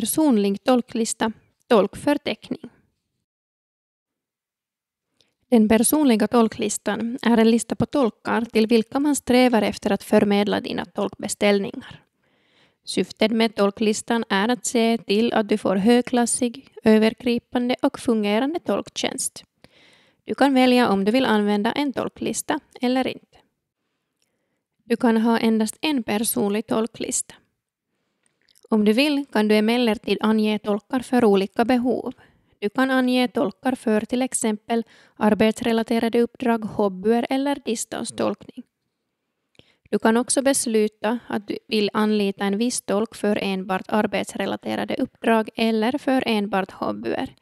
Personlig tolklista, tolkförteckning. Den personliga tolklistan är en lista på tolkar till vilka man strävar efter att förmedla dina tolkbeställningar. Syftet med tolklistan är att se till att du får högklassig, övergripande och fungerande tolktjänst. Du kan välja om du vill använda en tolklista eller inte. Du kan ha endast en personlig tolklista. Om du vill kan du emellertid ange tolkar för olika behov. Du kan ange tolkar för till exempel arbetsrelaterade uppdrag, hobbyer eller distanstolkning. Du kan också besluta att du vill anlita en viss tolk för enbart arbetsrelaterade uppdrag eller för enbart hobbyer.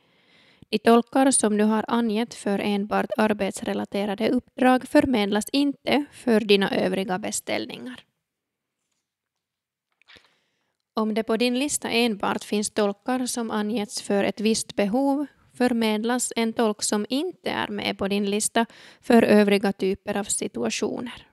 De tolkar som du har angett för enbart arbetsrelaterade uppdrag förmedlas inte för dina övriga beställningar. Om det på din lista enbart finns tolkar som angetts för ett visst behov förmedlas en tolk som inte är med på din lista för övriga typer av situationer.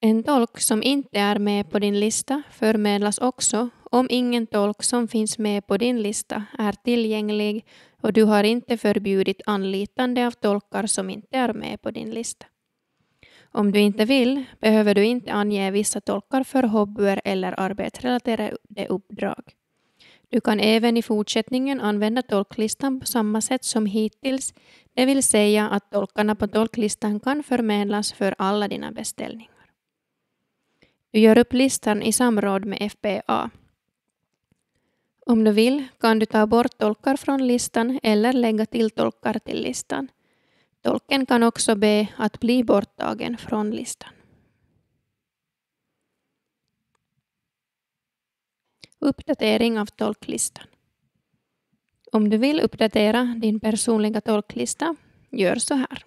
En tolk som inte är med på din lista förmedlas också om ingen tolk som finns med på din lista är tillgänglig och du har inte förbjudit anlitande av tolkar som inte är med på din lista. Om du inte vill behöver du inte ange vissa tolkar för hobbyer eller arbetsrelaterade uppdrag. Du kan även i fortsättningen använda tolklistan på samma sätt som hittills, det vill säga att tolkarna på tolklistan kan förmedlas för alla dina beställningar. Du gör upp listan i samråd med FBA. Om du vill kan du ta bort tolkar från listan eller lägga till tolkar till listan. Tolken kan också be att bli borttagen från listan. Uppdatering av tolklistan. Om du vill uppdatera din personliga tolklista, gör så här.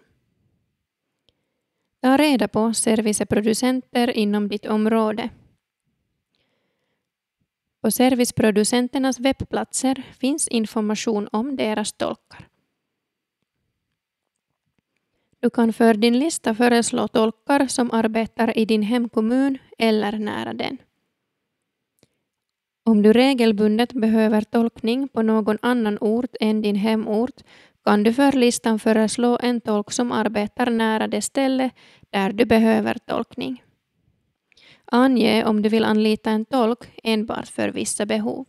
Ta reda på serviceproducenter inom ditt område. På serviceproducenternas webbplatser finns information om deras tolkar. Du kan för din lista föreslå tolkar som arbetar i din hemkommun eller nära den. Om du regelbundet behöver tolkning på någon annan ort än din hemort kan du för listan föreslå en tolk som arbetar nära det ställe där du behöver tolkning. Ange om du vill anlita en tolk enbart för vissa behov.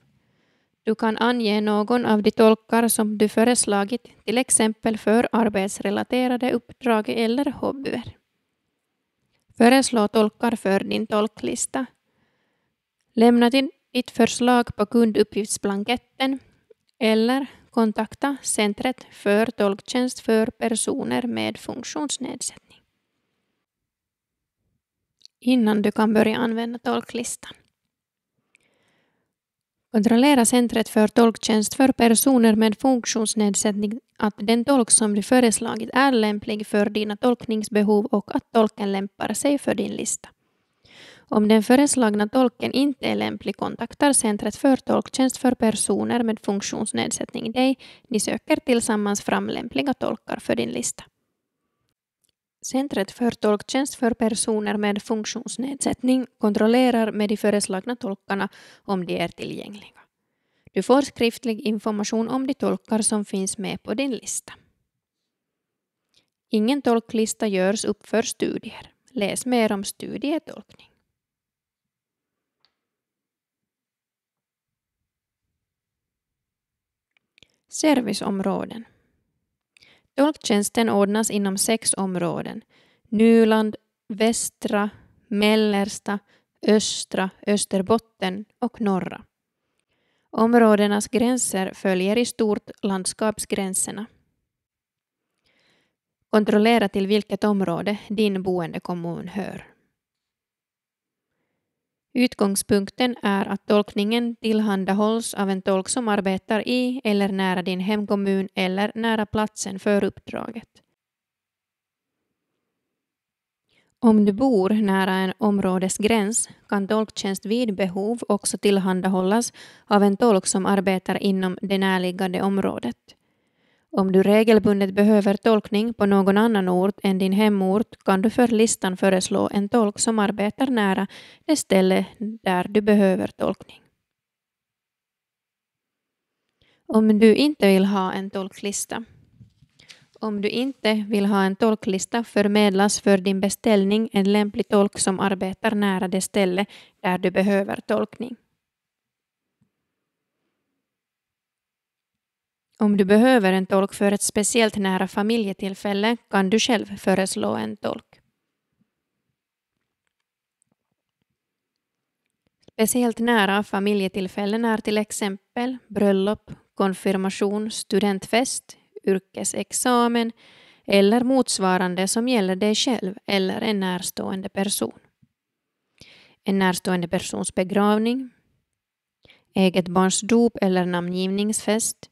Du kan ange någon av de tolkar som du föreslagit, till exempel för arbetsrelaterade uppdrag eller hobbyer. Föreslå tolkar för din tolklista. Lämna ditt förslag på kunduppgiftsblanketten eller kontakta Centret för tolktjänst för personer med funktionsnedsättning innan du kan börja använda tolklistan. Kontrollera Centret för tolktjänst för personer med funktionsnedsättning att den tolk som du föreslagit är lämplig för dina tolkningsbehov och att tolken lämpar sig för din lista. Om den föreslagna tolken inte är lämplig kontaktar Centret för tolktjänst för personer med funktionsnedsättning dig. Ni söker tillsammans fram lämpliga tolkar för din lista. Centret för tolktjänst för personer med funktionsnedsättning kontrollerar med de föreslagna tolkarna om de är tillgängliga. Du får skriftlig information om de tolkar som finns med på din lista. Ingen tolklista görs upp för studier. Läs mer om studietolkning. Serviceområden Tolktjänsten ordnas inom sex områden. Nyland, västra, mellersta, östra, Österbotten och norra. Områdenas gränser följer i stort landskapsgränserna. Kontrollera till vilket område din boendekommun hör. Utgångspunkten är att tolkningen tillhandahålls av en tolk som arbetar i eller nära din hemkommun eller nära platsen för uppdraget. Om du bor nära en områdesgräns kan tolktjänst vid behov också tillhandahållas av en tolk som arbetar inom det närliggande området. Om du regelbundet behöver tolkning på någon annan ort än din hemort kan du för listan föreslå en tolk som arbetar nära det ställe där du behöver tolkning. Om du inte vill ha en tolklista. Om du inte vill ha en tolklista förmedlas för din beställning en lämplig tolk som arbetar nära det ställe där du behöver tolkning. Om du behöver en tolk för ett speciellt nära familjetillfälle kan du själv föreslå en tolk. Speciellt nära familjetillfällen är till exempel bröllop, konfirmation, studentfest, yrkesexamen eller motsvarande som gäller dig själv eller en närstående person. En närstående persons begravning, eget barns dop eller namngivningsfest,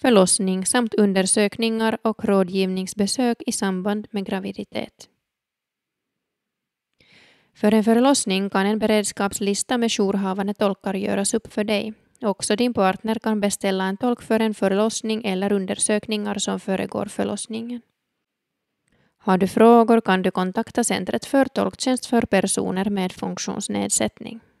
förlossning samt undersökningar och rådgivningsbesök i samband med graviditet. För en förlossning kan en beredskapslista med jourhavande tolkar göras upp för dig. Också din partner kan beställa en tolk för en förlossning eller undersökningar som föregår förlossningen. Har du frågor kan du kontakta Centret för tolktjänst för personer med funktionsnedsättning.